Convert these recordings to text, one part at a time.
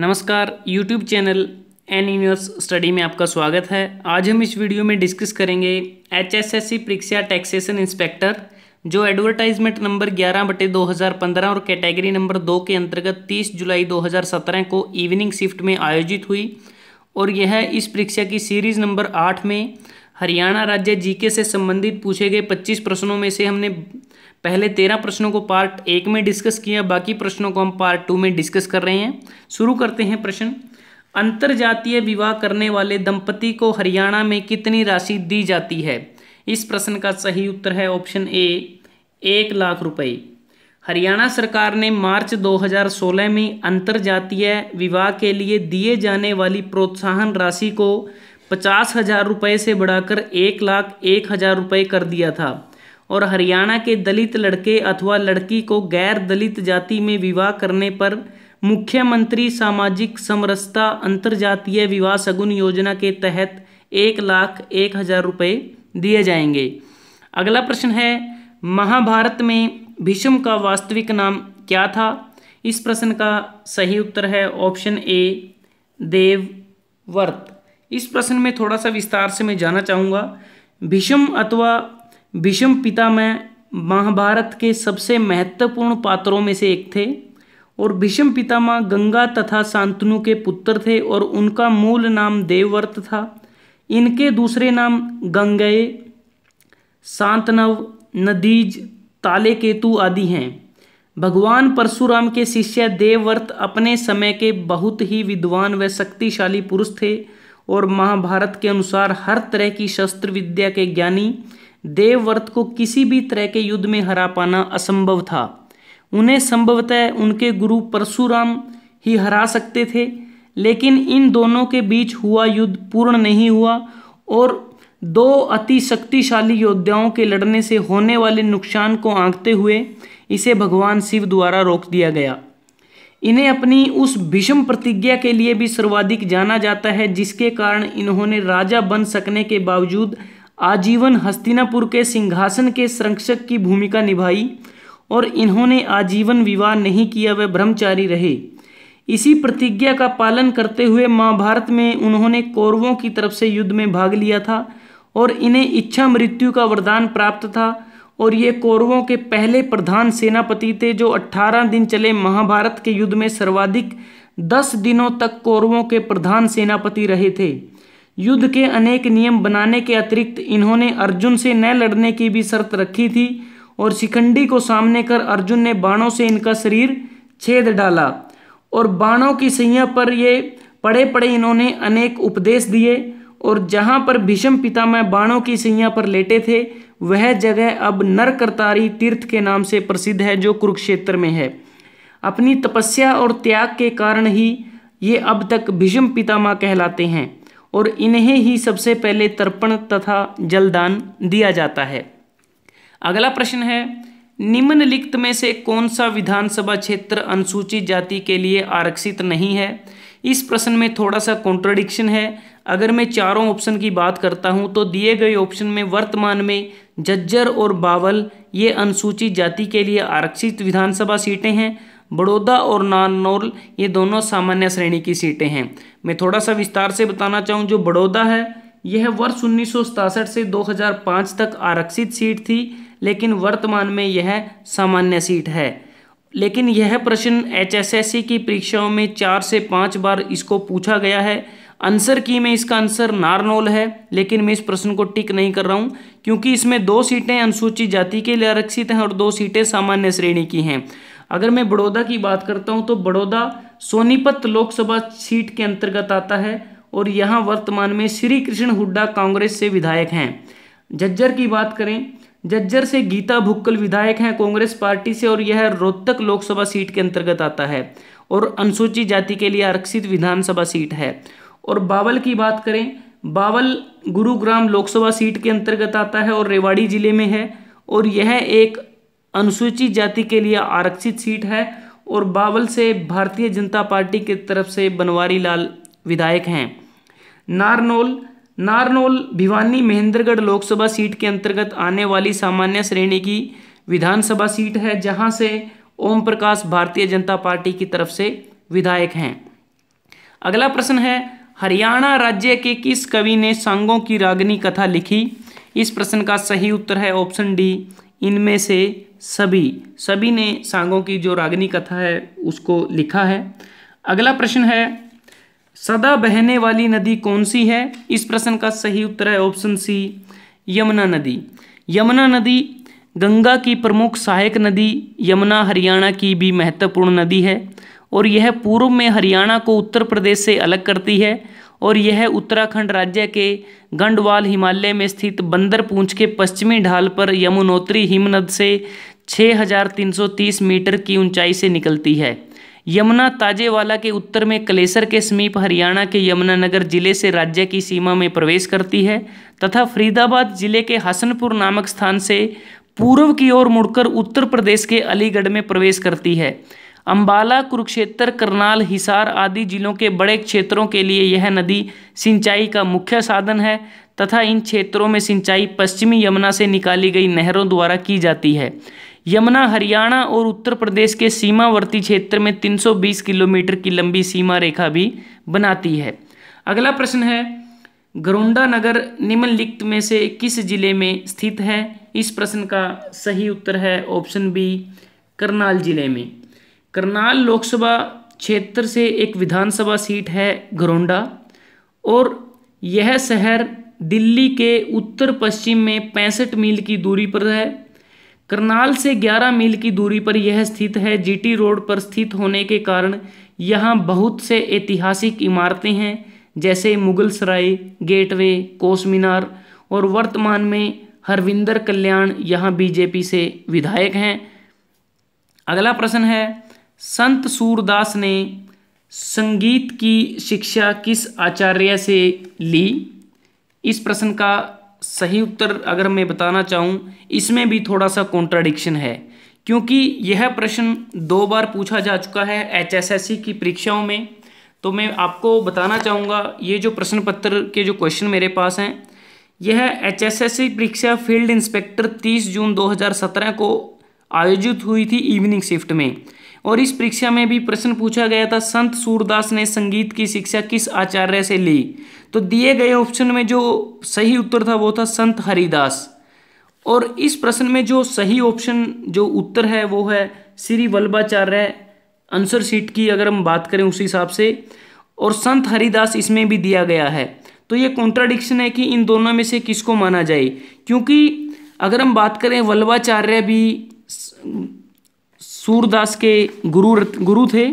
नमस्कार YouTube channel N universe study में आपका स्वागत है आज हम इस वीडियो में डिस्कस करेंगे एच एस एस सी परीक्षा टैक्सेशन इंस्पेक्टर जो एडवर्टाइजमेंट नंबर 11 बटे 2015 और कैटेगरी नंबर दो के अंतर्गत 30 जुलाई 2017 को इवनिंग शिफ्ट में आयोजित हुई और यह इस परीक्षा की सीरीज नंबर आठ में हरियाणा राज्य जीके से संबंधित पूछे गए पच्चीस प्रश्नों में से हमने पहले तेरह प्रश्नों को पार्ट एक में डिस्कस किया बाकी प्रश्नों को हम पार्ट टू में डिस्कस कर रहे हैं शुरू करते हैं प्रश्न अंतर जातीय विवाह करने वाले दंपति को हरियाणा में कितनी राशि दी जाती है इस प्रश्न का सही उत्तर है ऑप्शन ए एक लाख रुपए हरियाणा सरकार ने मार्च 2016 में अंतर जातीय विवाह के लिए दिए जाने वाली प्रोत्साहन राशि को पचास हजार रुपये से बढ़ाकर एक लाख एक हजार रुपये कर दिया था और हरियाणा के दलित लड़के अथवा लड़की को गैर दलित जाति में विवाह करने पर मुख्यमंत्री सामाजिक समरसता अंतरजातीय विवाह शगुन योजना के तहत एक लाख एक हज़ार रुपये दिए जाएंगे अगला प्रश्न है महाभारत में भीष्म का वास्तविक नाम क्या था इस प्रश्न का सही उत्तर है ऑप्शन ए देवव्रत इस प्रश्न में थोड़ा सा विस्तार से मैं जाना चाहूँगा भीष्म अथवा विषम पितामह महाभारत के सबसे महत्वपूर्ण पात्रों में से एक थे और भीष्म पितामह गंगा तथा शांतनु के पुत्र थे और उनका मूल नाम देवव्रत था इनके दूसरे नाम गंगे शांतनव नदीज ताले केतु आदि हैं भगवान परशुराम के शिष्य देवव्रत अपने समय के बहुत ही विद्वान व शक्तिशाली पुरुष थे और महाभारत के अनुसार हर तरह की शस्त्र विद्या के ज्ञानी देवव्रत को किसी भी तरह के युद्ध में हरा पाना असंभव था उन्हें संभवतः उनके गुरु परशुराम ही हरा सकते थे लेकिन इन दोनों के बीच हुआ युद्ध पूर्ण नहीं हुआ और दो अति शक्तिशाली योद्धाओं के लड़ने से होने वाले नुकसान को आंकते हुए इसे भगवान शिव द्वारा रोक दिया गया इन्हें अपनी उस भीषम प्रतिज्ञा के लिए भी सर्वाधिक जाना जाता है जिसके कारण इन्होंने राजा बन सकने के बावजूद आजीवन हस्तिनापुर के सिंहासन के संरक्षक की भूमिका निभाई और इन्होंने आजीवन विवाह नहीं किया वे ब्रह्मचारी रहे इसी प्रतिज्ञा का पालन करते हुए महाभारत में उन्होंने कौरवों की तरफ से युद्ध में भाग लिया था और इन्हें इच्छा मृत्यु का वरदान प्राप्त था और ये कौरवों के पहले प्रधान सेनापति थे जो 18 दिन चले महाभारत के युद्ध में सर्वाधिक 10 दिनों तक कौरवों के प्रधान सेनापति रहे थे युद्ध के अनेक नियम बनाने के अतिरिक्त इन्होंने अर्जुन से न लड़ने की भी शर्त रखी थी और शिखंडी को सामने कर अर्जुन ने बाणों से इनका शरीर छेद डाला और बाणों की सैया पर ये पड़े पड़े इन्होंने अनेक उपदेश दिए और जहाँ पर भीष्म पितामह बाणों की सैया पर लेटे थे वह जगह अब नरकर्तारी तीर्थ के नाम से प्रसिद्ध है जो कुरुक्षेत्र में है अपनी तपस्या और त्याग के कारण ही ये अब तक भीष्म पितामह कहलाते हैं और इन्हें ही सबसे पहले तर्पण तथा जलदान दिया जाता है अगला प्रश्न है निम्नलिखित में से कौन सा विधानसभा क्षेत्र अनुसूचित जाति के लिए आरक्षित नहीं है इस प्रश्न में थोड़ा सा कॉन्ट्रडिक्शन है अगर मैं चारों ऑप्शन की बात करता हूं तो दिए गए ऑप्शन में वर्तमान में जज्जर और बावल ये अनुसूचित जाति के लिए आरक्षित विधानसभा सीटें हैं बड़ौदा और नानौल ये दोनों सामान्य श्रेणी की सीटें हैं मैं थोड़ा सा विस्तार से बताना चाहूँ जो बड़ौदा है यह वर्ष उन्नीस से 2005 तक आरक्षित सीट थी लेकिन वर्तमान में यह सामान्य सीट है लेकिन यह प्रश्न एचएसएससी की परीक्षाओं में चार से पाँच बार इसको पूछा गया है आंसर की में इसका आंसर नारनौल है लेकिन मैं इस प्रश्न को टिक नहीं कर रहा हूँ क्योंकि इसमें दो सीटें अनुसूचित जाति के लिए आरक्षित हैं और दो सीटें सामान्य श्रेणी की हैं अगर मैं बड़ौदा की बात करता हूँ तो बड़ौदा सोनीपत लोकसभा सीट के अंतर्गत आता है और यहाँ वर्तमान में श्री कृष्ण हुड्डा कांग्रेस से विधायक हैं जज्जर की बात करें जज्जर से गीता भुक्कल विधायक हैं कांग्रेस पार्टी से और यह रोहतक लोकसभा सीट के अंतर्गत आता है और अनुसूचित जाति के लिए आरक्षित विधानसभा सीट है और बावल की बात करें बावल गुरुग्राम लोकसभा सीट के अंतर्गत आता है और रेवाड़ी जिले में है और यह एक अनुसूचित जाति के लिए आरक्षित सीट है और बावल से भारतीय जनता पार्टी की तरफ से बनवारी लाल विधायक हैं नारनौल नारनौल भिवानी महेंद्रगढ़ लोकसभा सीट के अंतर्गत आने वाली सामान्य श्रेणी की विधानसभा सीट है जहां से ओम प्रकाश भारतीय जनता पार्टी की तरफ से विधायक हैं अगला प्रश्न है हरियाणा राज्य के किस कवि ने सांगों की रागनी कथा लिखी इस प्रश्न का सही उत्तर है ऑप्शन डी इनमें से सभी सभी ने सांगों की जो रागनी कथा है उसको लिखा है अगला प्रश्न है सदा बहने वाली नदी कौन सी है इस प्रश्न का सही उत्तर है ऑप्शन सी यमुना नदी यमुना नदी गंगा की प्रमुख सहायक नदी यमुना हरियाणा की भी महत्वपूर्ण नदी है और यह पूर्व में हरियाणा को उत्तर प्रदेश से अलग करती है और यह उत्तराखंड राज्य के गंडवाल हिमालय में स्थित बंदर पूंछ के पश्चिमी ढाल पर यमुनोत्री हिमनद से 6330 मीटर की ऊंचाई से निकलती है यमुना ताजेवाला के उत्तर में कलेसर के समीप हरियाणा के यमुनानगर जिले से राज्य की सीमा में प्रवेश करती है तथा फरीदाबाद जिले के हसनपुर नामक स्थान से पूर्व की ओर मुड़कर उत्तर प्रदेश के अलीगढ़ में प्रवेश करती है अम्बाला कुरुक्षेत्र करनाल हिसार आदि जिलों के बड़े क्षेत्रों के लिए यह नदी सिंचाई का मुख्य साधन है तथा इन क्षेत्रों में सिंचाई पश्चिमी यमुना से निकाली गई नहरों द्वारा की जाती है यमुना हरियाणा और उत्तर प्रदेश के सीमावर्ती क्षेत्र में 320 किलोमीटर की लंबी सीमा रेखा भी बनाती है अगला प्रश्न है गरुंडा नगर निम्नलिखित में से किस जिले में स्थित है इस प्रश्न का सही उत्तर है ऑप्शन बी करनाल जिले में करनाल लोकसभा क्षेत्र से एक विधानसभा सीट है घरोंडा और यह शहर दिल्ली के उत्तर पश्चिम में पैंसठ मील की दूरी पर है करनाल से 11 मील की दूरी पर यह स्थित है जीटी रोड पर स्थित होने के कारण यहाँ बहुत से ऐतिहासिक इमारतें हैं जैसे मुगल सराय गेटवे कोस मीनार और वर्तमान में हरविंदर कल्याण यहाँ बीजेपी से विधायक हैं अगला प्रश्न है संत सूरदास ने संगीत की शिक्षा किस आचार्य से ली इस प्रश्न का सही उत्तर अगर मैं बताना चाहूँ इसमें भी थोड़ा सा कॉन्ट्राडिक्शन है क्योंकि यह प्रश्न दो बार पूछा जा चुका है एचएसएससी की परीक्षाओं में तो मैं आपको बताना चाहूँगा ये जो प्रश्न पत्र के जो क्वेश्चन मेरे पास हैं यह एचएसएससी परीक्षा फील्ड इंस्पेक्टर 30 जून 2017 को आयोजित हुई थी इवनिंग शिफ्ट में और इस परीक्षा में भी प्रश्न पूछा गया था संत सूरदास ने संगीत की शिक्षा किस आचार्य से ली तो दिए गए ऑप्शन में जो सही उत्तर था वो था संत हरिदास और इस प्रश्न में जो सही ऑप्शन जो उत्तर है वो है श्री वल्लभाचार्य आंसर शीट की अगर हम बात करें उस हिसाब से और संत हरिदास इसमें भी दिया गया है तो ये कॉन्ट्राडिक्शन है कि इन दोनों में से किसको माना जाए क्योंकि अगर हम बात करें वल्लभाचार्य भी सूरदास के गुरु गुरु थे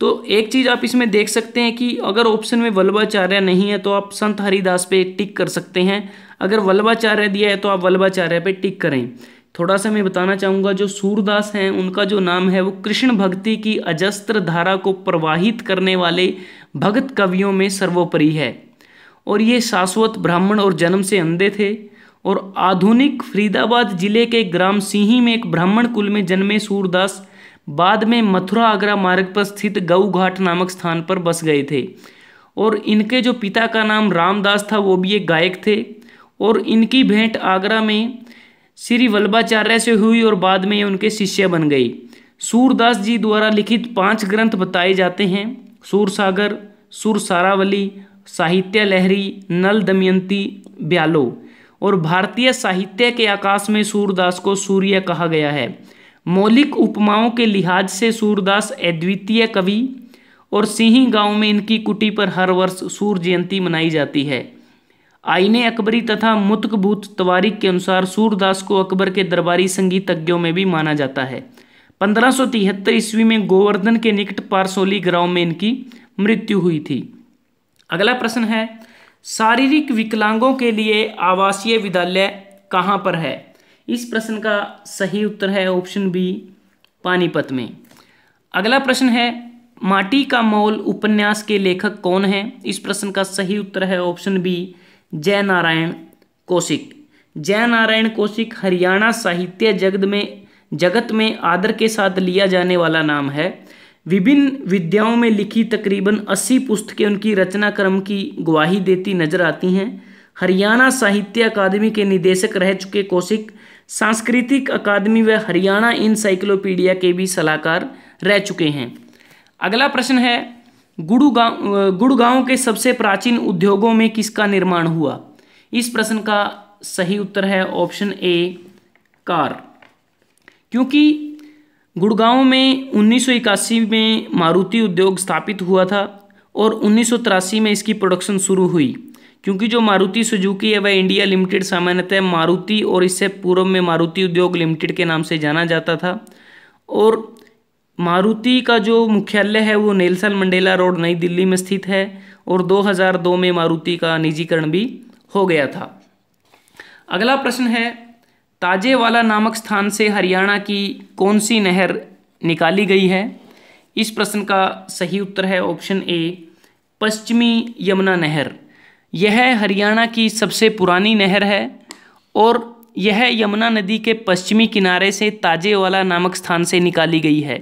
तो एक चीज़ आप इसमें देख सकते हैं कि अगर ऑप्शन में वल्लभाचार्य नहीं है तो आप संत हरिदास पे टिक कर सकते हैं अगर वल्लभाचार्य दिया है तो आप वल्लभाचार्य पे टिक करें थोड़ा सा मैं बताना चाहूँगा जो सूरदास हैं उनका जो नाम है वो कृष्ण भक्ति की अजस्त्र धारा को प्रवाहित करने वाले भगत कवियों में सर्वोपरि है और ये शाश्वत ब्राह्मण और जन्म से अंधे थे और आधुनिक फरीदाबाद जिले के ग्राम सिंही में एक ब्राह्मण कुल में जन्मे सूरदास बाद में मथुरा आगरा मार्ग पर स्थित गऊ घाट नामक स्थान पर बस गए थे और इनके जो पिता का नाम रामदास था वो भी एक गायक थे और इनकी भेंट आगरा में श्री वल्लभाचार्य से हुई और बाद में ये उनके शिष्य बन गए सूरदास जी द्वारा लिखित पांच ग्रंथ बताए जाते हैं सूरसागर सुर सारावली साहित्य लहरी नल दमयंती ब्यालो और भारतीय साहित्य के आकाश में सूरदास को सूर्य कहा गया है मौलिक उपमाओं के लिहाज से सूरदास अद्वितीय कवि और सिंह गांव में इनकी कुटी पर हर वर्ष सूर्य जयंती मनाई जाती है आईने अकबरी तथा मुतकबूत तवारीख के अनुसार सूरदास को अकबर के दरबारी संगीतज्ञों में भी माना जाता है पंद्रह सौ तिहत्तर ईस्वी में गोवर्धन के निकट पारसोली ग्राम में इनकी मृत्यु हुई थी अगला प्रश्न है शारीरिक विकलांगों के लिए आवासीय विद्यालय कहाँ पर है इस प्रश्न का सही उत्तर है ऑप्शन बी पानीपत में अगला प्रश्न है माटी का मौल उपन्यास के लेखक कौन है इस प्रश्न का सही उत्तर है ऑप्शन बी जय नारायण कौशिक जय नारायण कौशिक हरियाणा साहित्य जगत में जगत में आदर के साथ लिया जाने वाला नाम है विभिन्न विद्याओं में लिखी तकरीबन 80 पुस्तकें उनकी रचना क्रम की गवाही देती नजर आती हैं हरियाणा साहित्य अकादमी के निदेशक रह चुके कौशिक सांस्कृतिक अकादमी व हरियाणा इनसाइक्लोपीडिया के भी सलाहकार रह चुके हैं अगला प्रश्न है गुड़गांव गुड़गांव के सबसे प्राचीन उद्योगों में किसका निर्माण हुआ इस प्रश्न का सही उत्तर है ऑप्शन ए कार क्योंकि गुड़गांव में उन्नीस में मारुति उद्योग स्थापित हुआ था और उन्नीस में इसकी प्रोडक्शन शुरू हुई क्योंकि जो मारुति सुजुकी है वह इंडिया लिमिटेड सामान्यतः मारुति और इससे पूर्व में मारुति उद्योग लिमिटेड के नाम से जाना जाता था और मारुति का जो मुख्यालय है वो नेल्सन मंडेला रोड नई दिल्ली में स्थित है और 2002 में मारुति का निजीकरण भी हो गया था अगला प्रश्न है ताजेवाला नामक स्थान से हरियाणा की कौन सी नहर निकाली गई है इस प्रश्न का सही उत्तर है ऑप्शन ए पश्चिमी यमुना नहर यह हरियाणा की सबसे पुरानी नहर है और यह यमुना नदी के पश्चिमी किनारे से ताजेवाला नामक स्थान से निकाली गई है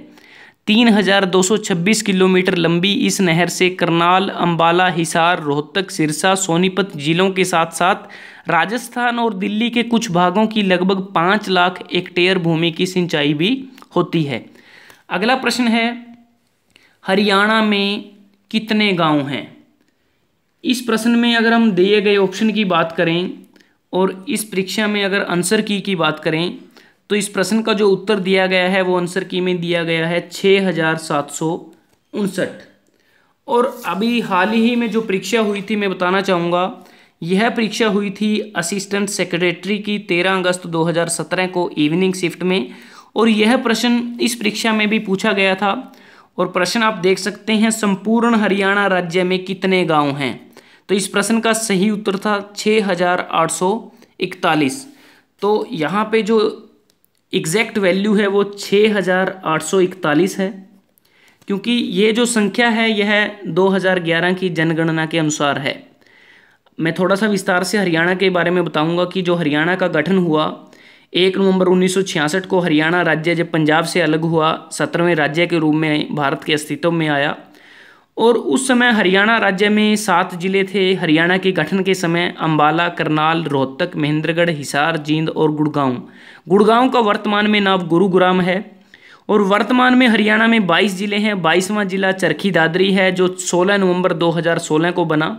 3,226 किलोमीटर लंबी इस नहर से करनाल अंबाला हिसार रोहतक सिरसा सोनीपत जिलों के साथ साथ राजस्थान और दिल्ली के कुछ भागों की लगभग पाँच लाख हेक्टेयर भूमि की सिंचाई भी होती है अगला प्रश्न है हरियाणा में कितने गांव हैं इस प्रश्न में अगर हम दिए गए ऑप्शन की बात करें और इस परीक्षा में अगर आंसर की की बात करें तो इस प्रश्न का जो उत्तर दिया गया है वो आंसर की में दिया गया है छः हज़ार सात सौ उनसठ और अभी हाल ही में जो परीक्षा हुई थी मैं बताना चाहूँगा यह परीक्षा हुई थी असिस्टेंट सेक्रेटरी की 13 अगस्त 2017 को इवनिंग शिफ्ट में और यह प्रश्न इस परीक्षा में भी पूछा गया था और प्रश्न आप देख सकते हैं संपूर्ण हरियाणा राज्य में कितने गांव हैं तो इस प्रश्न का सही उत्तर था 6841 तो यहाँ पे जो एग्जैक्ट वैल्यू है वो 6841 है क्योंकि ये जो संख्या है यह दो की जनगणना के अनुसार है मैं थोड़ा सा विस्तार से हरियाणा के बारे में बताऊंगा कि जो हरियाणा का गठन हुआ एक नवंबर 1966 को हरियाणा राज्य जब पंजाब से अलग हुआ सत्रहवें राज्य के रूप में भारत के अस्तित्व में आया और उस समय हरियाणा राज्य में सात जिले थे हरियाणा के गठन के समय अंबाला करनाल रोहतक महेंद्रगढ़ हिसार जींद और गुड़गांव गुड़गांव का वर्तमान में नाम गुरुग्राम है और वर्तमान में हरियाणा में 22 जिले हैं 22वां जिला चरखी दादरी है जो 16 नवंबर 2016 को बना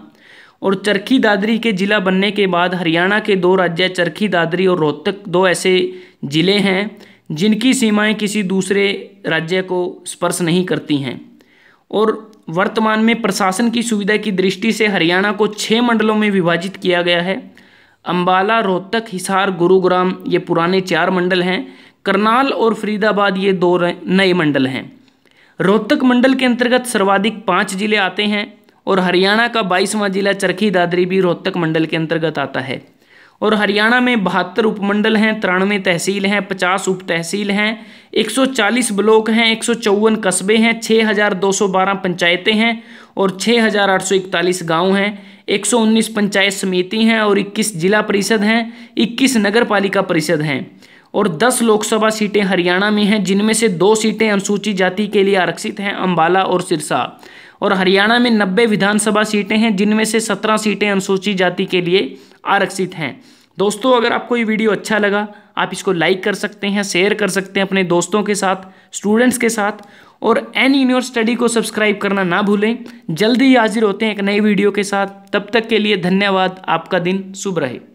और चरखी दादरी के ज़िला बनने के बाद हरियाणा के दो राज्य चरखी दादरी और रोहतक दो ऐसे ज़िले हैं जिनकी सीमाएं किसी दूसरे राज्य को स्पर्श नहीं करती हैं और वर्तमान में प्रशासन की सुविधा की दृष्टि से हरियाणा को छः मंडलों में विभाजित किया गया है अम्बाला रोहतक हिसार गुरुग्राम ये पुराने चार मंडल हैं करनाल और फरीदाबाद ये दो नए मंडल हैं रोहतक मंडल के अंतर्गत सर्वाधिक पाँच जिले आते हैं और हरियाणा का बाईसवां जिला चरखी दादरी भी रोहतक मंडल के अंतर्गत आता है और हरियाणा में बहत्तर उपमंडल हैं तिरानवे तहसील हैं पचास उप तहसील हैं चालीस ब्लॉक हैं एक कस्बे हैं बारह पंचायतें हैं और 6,841 गांव हैं 119 पंचायत समिति हैं और 21 जिला परिषद हैं 21 नगर पालिका परिषद हैं और 10 लोकसभा सीटें हरियाणा में हैं जिनमें से दो सीटें अनुसूचित जाति के लिए आरक्षित हैं अम्बाला और सिरसा और हरियाणा में नब्बे विधानसभा सीटें हैं जिनमें से सत्रह सीटें अनुसूचित जाति के लिए आरक्षित हैं दोस्तों अगर आपको ये वीडियो अच्छा लगा आप इसको लाइक कर सकते हैं शेयर कर सकते हैं अपने दोस्तों के साथ स्टूडेंट्स के साथ और एन योर स्टडी को सब्सक्राइब करना ना भूलें जल्दी ही हाजिर होते हैं एक नई वीडियो के साथ तब तक के लिए धन्यवाद आपका दिन शुभ रहे